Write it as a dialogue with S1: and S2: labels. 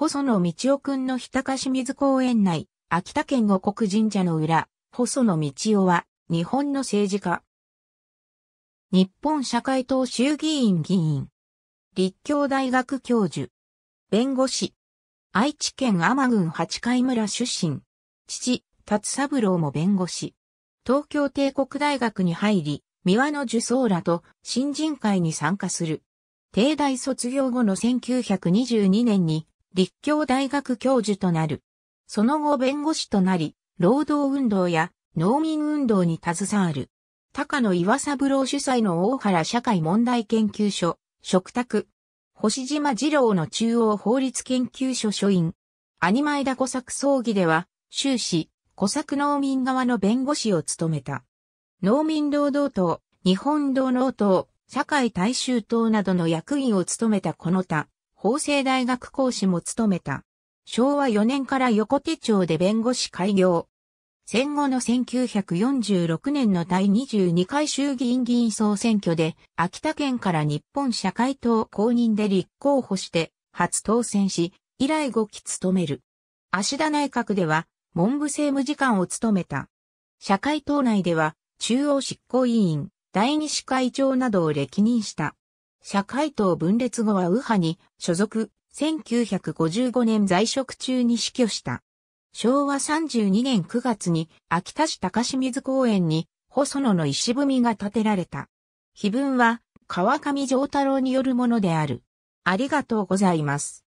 S1: 細野道夫くんの日
S2: 高清水公園内、秋田県五国神社の裏、細野道夫は、日本の政治家。日本社会党衆議院議員。立教大学教授。弁護士。愛知県天郡八海村出身。父、達三郎も弁護士。東京帝国大学に入り、三輪の受僧らと新人会に参加する。帝大卒業後の1922年に立教大学教授となる。その後弁護士となり、労働運動や農民運動に携わる。高野岩三郎主催の大原社会問題研究所、食卓。星島二郎の中央法律研究所所員。アニマイダ小作葬儀では、終始、小作農民側の弁護士を務めた。農民労働党、日本労働党、社会大衆党などの役員を務めたこの他、法政大学講師も務めた。昭和4年から横手町で弁護士開業。戦後の1946年の第22回衆議院議員総選挙で、秋田県から日本社会党公認で立候補して、初当選し、以来5期務める。芦田内閣では、文部政務次官を務めた。社会党内では、中央執行委員、第二司会長などを歴任した。社会党分裂後は右派に所属、1955年在職中に死去した。昭和32年9月に秋田市高清水公園に細野の石踏みが建てられた。碑文は川上丈太郎による
S1: ものである。ありがとうございます。